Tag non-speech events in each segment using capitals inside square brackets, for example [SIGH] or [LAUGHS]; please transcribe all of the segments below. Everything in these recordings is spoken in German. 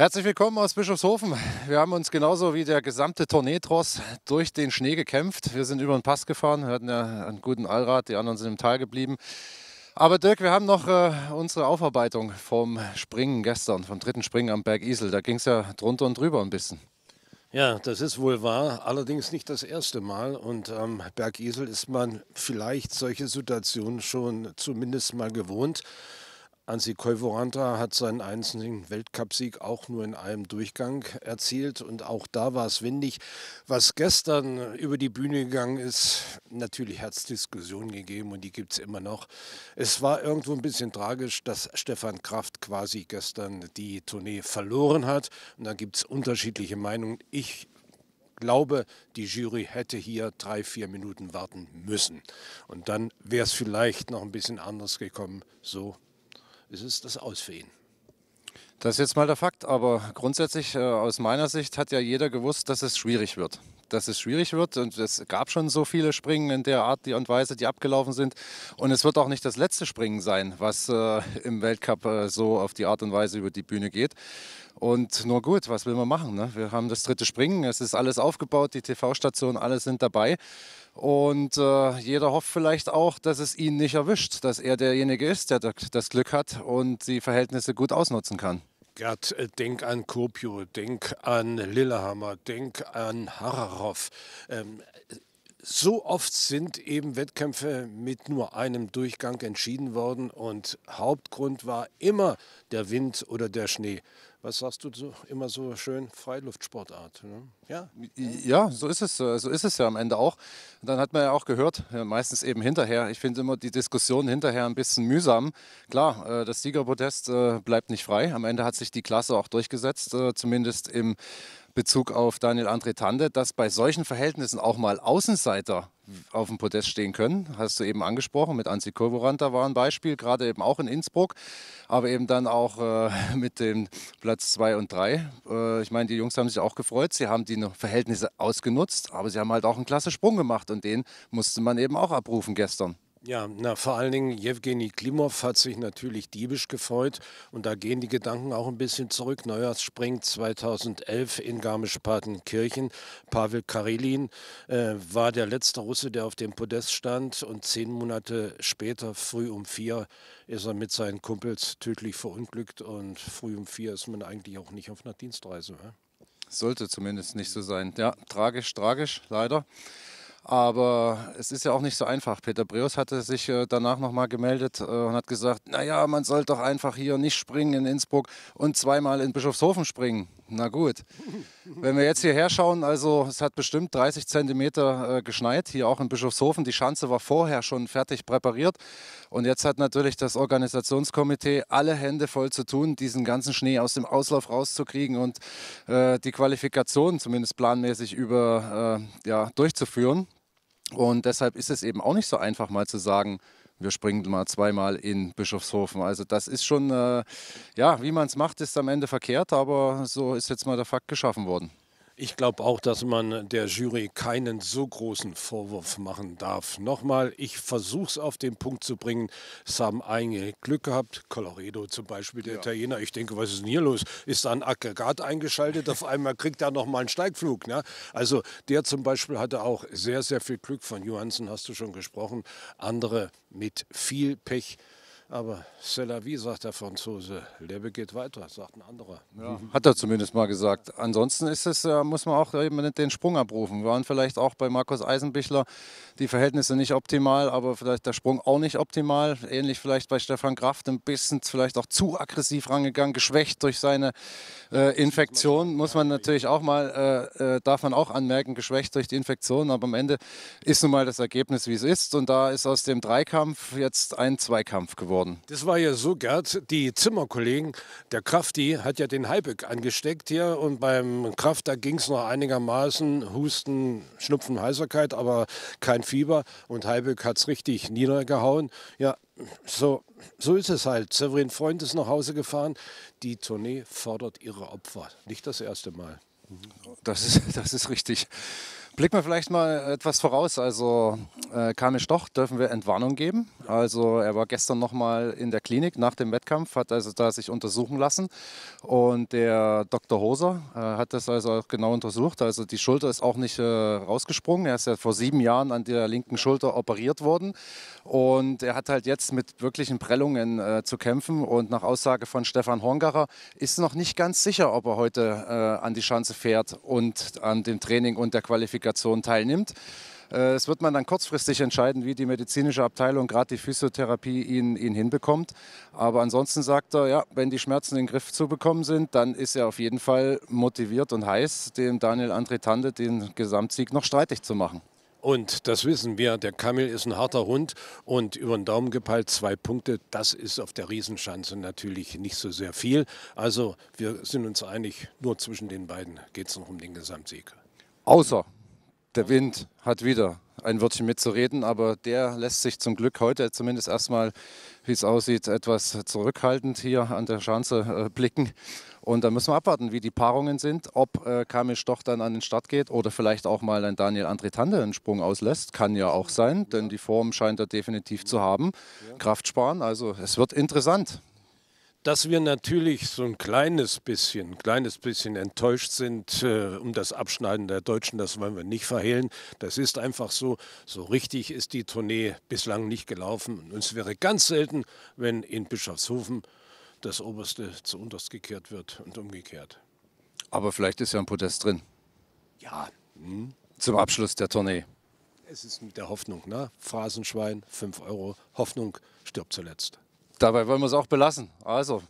Herzlich willkommen aus Bischofshofen. Wir haben uns genauso wie der gesamte Tornetros durch den Schnee gekämpft. Wir sind über den Pass gefahren, wir hatten ja einen guten Allrad, die anderen sind im Tal geblieben. Aber Dirk, wir haben noch äh, unsere Aufarbeitung vom Springen gestern, vom dritten Springen am Berg Isel. Da ging es ja drunter und drüber ein bisschen. Ja, das ist wohl wahr, allerdings nicht das erste Mal. Und am ähm, Berg Isel ist man vielleicht solche Situationen schon zumindest mal gewohnt. Ansi Koivoranta hat seinen einzigen Weltcupsieg auch nur in einem Durchgang erzielt und auch da war es windig. Was gestern über die Bühne gegangen ist, natürlich hat es Diskussionen gegeben und die gibt es immer noch. Es war irgendwo ein bisschen tragisch, dass Stefan Kraft quasi gestern die Tournee verloren hat und da gibt es unterschiedliche Meinungen. Ich glaube, die Jury hätte hier drei, vier Minuten warten müssen. Und dann wäre es vielleicht noch ein bisschen anders gekommen. So ist es das Aus für ihn. Das ist jetzt mal der Fakt, aber grundsätzlich äh, aus meiner Sicht hat ja jeder gewusst, dass es schwierig wird. Dass es schwierig wird und es gab schon so viele Springen in der Art und Weise, die abgelaufen sind. Und es wird auch nicht das letzte Springen sein, was äh, im Weltcup äh, so auf die Art und Weise über die Bühne geht. Und nur gut, was will man machen? Ne? Wir haben das dritte Springen, es ist alles aufgebaut, die TV-Stationen, alle sind dabei. Und äh, jeder hofft vielleicht auch, dass es ihn nicht erwischt, dass er derjenige ist, der das Glück hat und die Verhältnisse gut ausnutzen kann. Gerd, äh, denk an Kopio, denk an Lillehammer, denk an Hararov. Ähm, so oft sind eben Wettkämpfe mit nur einem Durchgang entschieden worden und Hauptgrund war immer der Wind oder der Schnee. Was sagst du so, immer so schön? Freiluftsportart. Ne? Ja. ja, so ist es. Äh, so ist es ja am Ende auch. Und dann hat man ja auch gehört, meistens eben hinterher. Ich finde immer die Diskussion hinterher ein bisschen mühsam. Klar, äh, das Siegerprotest äh, bleibt nicht frei. Am Ende hat sich die Klasse auch durchgesetzt, zumindest im Bezug auf Daniel André Tande, dass bei solchen Verhältnissen auch mal Außenseiter auf dem Podest stehen können. Hast du eben angesprochen, mit Anzi Kurvorant, da war ein Beispiel, gerade eben auch in Innsbruck, aber eben dann auch äh, [LAUGHS] mit dem Platz 2 und 3. Äh, ich meine, die Jungs haben sich auch gefreut, sie haben die Verhältnisse ausgenutzt, aber sie haben halt auch einen klasse Sprung gemacht und den musste man eben auch abrufen gestern. Ja, na, vor allen Dingen, Jewgeni Klimov hat sich natürlich diebisch gefreut und da gehen die Gedanken auch ein bisschen zurück. Neujahrsspring 2011 in Garmisch-Partenkirchen. Pavel Karelin äh, war der letzte Russe, der auf dem Podest stand und zehn Monate später, früh um vier, ist er mit seinen Kumpels tödlich verunglückt und früh um vier ist man eigentlich auch nicht auf einer Dienstreise. Oder? Sollte zumindest nicht so sein. Ja, tragisch, tragisch, leider. Aber es ist ja auch nicht so einfach. Peter Breus hatte sich äh, danach nochmal gemeldet äh, und hat gesagt, naja, man soll doch einfach hier nicht springen in Innsbruck und zweimal in Bischofshofen springen. Na gut. Wenn wir jetzt hierher schauen, also es hat bestimmt 30 Zentimeter äh, geschneit, hier auch in Bischofshofen. Die Schanze war vorher schon fertig präpariert. Und jetzt hat natürlich das Organisationskomitee alle Hände voll zu tun, diesen ganzen Schnee aus dem Auslauf rauszukriegen und äh, die Qualifikation zumindest planmäßig über, äh, ja, durchzuführen. Und deshalb ist es eben auch nicht so einfach, mal zu sagen, wir springen mal zweimal in Bischofshofen. Also das ist schon, äh, ja, wie man es macht, ist am Ende verkehrt, aber so ist jetzt mal der Fakt geschaffen worden. Ich glaube auch, dass man der Jury keinen so großen Vorwurf machen darf. Nochmal, ich versuche es auf den Punkt zu bringen. Es haben einige Glück gehabt. Colorado zum Beispiel, der ja. Italiener. Ich denke, was ist denn hier los? Ist da ein Aggregat eingeschaltet? Auf einmal kriegt er nochmal einen Steigflug. Ne? Also der zum Beispiel hatte auch sehr, sehr viel Glück. Von Johansen hast du schon gesprochen. Andere mit viel Pech. Aber C'est la vie, sagt der Franzose. Lebe geht weiter, sagt ein anderer. Ja, hat er zumindest mal gesagt. Ansonsten ist es, äh, muss man auch eben nicht den Sprung abrufen. Waren vielleicht auch bei Markus Eisenbichler die Verhältnisse nicht optimal, aber vielleicht der Sprung auch nicht optimal. Ähnlich vielleicht bei Stefan Kraft, ein bisschen vielleicht auch zu aggressiv rangegangen, geschwächt durch seine äh, Infektion. Muss man natürlich auch mal, äh, äh, darf man auch anmerken, geschwächt durch die Infektion. Aber am Ende ist nun mal das Ergebnis, wie es ist. Und da ist aus dem Dreikampf jetzt ein Zweikampf geworden worden. Das war ja so, Gerd, die Zimmerkollegen, der Krafti hat ja den Heiböck angesteckt hier und beim Kraft, da ging es noch einigermaßen, Husten, Schnupfen, Heiserkeit, aber kein Fieber und Heiböck hat es richtig niedergehauen. Ja, so, so ist es halt. Severin Freund ist nach Hause gefahren. Die Tournee fordert ihre Opfer. Nicht das erste Mal. Das ist, [LAUGHS] das ist richtig. Blicken wir vielleicht mal äh, etwas voraus. Also äh, Kamil Stoch dürfen wir Entwarnung geben. Also er war gestern nochmal in der Klinik nach dem Wettkampf, hat also da sich untersuchen lassen. Und der Dr. Hoser äh, hat das also auch genau untersucht. Also die Schulter ist auch nicht äh, rausgesprungen. Er ist ja vor sieben Jahren an der linken Schulter operiert worden. Und er hat halt jetzt mit wirklichen Prellungen äh, zu kämpfen. Und nach Aussage von Stefan Horngacher ist noch nicht ganz sicher, ob er heute äh, an die Schanze fährt und an dem Training und der Qualifikation Kommunikation teilnimmt. Es äh, wird man dann kurzfristig entscheiden, wie die medizinische Abteilung, gerade die Physiotherapie, ihn, ihn hinbekommt. Aber ansonsten sagt er, ja, wenn die Schmerzen in den Griff zu bekommen sind, dann ist er auf jeden Fall motiviert und heiß, dem Daniel André Tande den Gesamtsieg noch streitig zu machen. Und das wissen wir, der Kamel ist ein harter Hund und über den Daumen gepeilt zwei Punkte, das ist auf der Riesenschanze natürlich nicht so sehr viel. Also wir sind uns einig, nur zwischen den beiden geht es noch um den Gesamtsieg. Außer der Wind hat wieder ein Wörtchen mitzureden, aber der lässt sich zum Glück heute zumindest erstmal, wie es aussieht, etwas zurückhaltend hier an der Schanze äh, blicken. Und da müssen wir abwarten, wie die Paarungen sind, ob äh, Kamil Stoch dann an den Start geht oder vielleicht auch mal ein Daniel André Tande einen Sprung auslässt. Kann ja auch sein, denn die Form scheint er definitiv zu haben. Kraft sparen, also es wird interessant dass wir natürlich so ein kleines bisschen, kleines bisschen enttäuscht sind äh, um das Abschneiden der Deutschen, das wollen wir nicht verhehlen. Das ist einfach so. So richtig ist die Tournee bislang nicht gelaufen. Und es wäre ganz selten, wenn in Bischofshofen das Oberste zu unterst gekehrt wird und umgekehrt. Aber vielleicht ist ja ein Podest drin. Ja. Hm. Zum Abschluss der Tournee. Es ist mit der Hoffnung, ne? Phrasenschwein, 5 Euro. Hoffnung stirbt zuletzt dabei wollen wir es auch belassen. Also,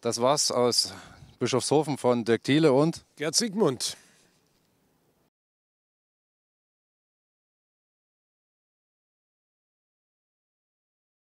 das war's aus Bischofshofen von Dirk Thiele und Gerd Siegmund.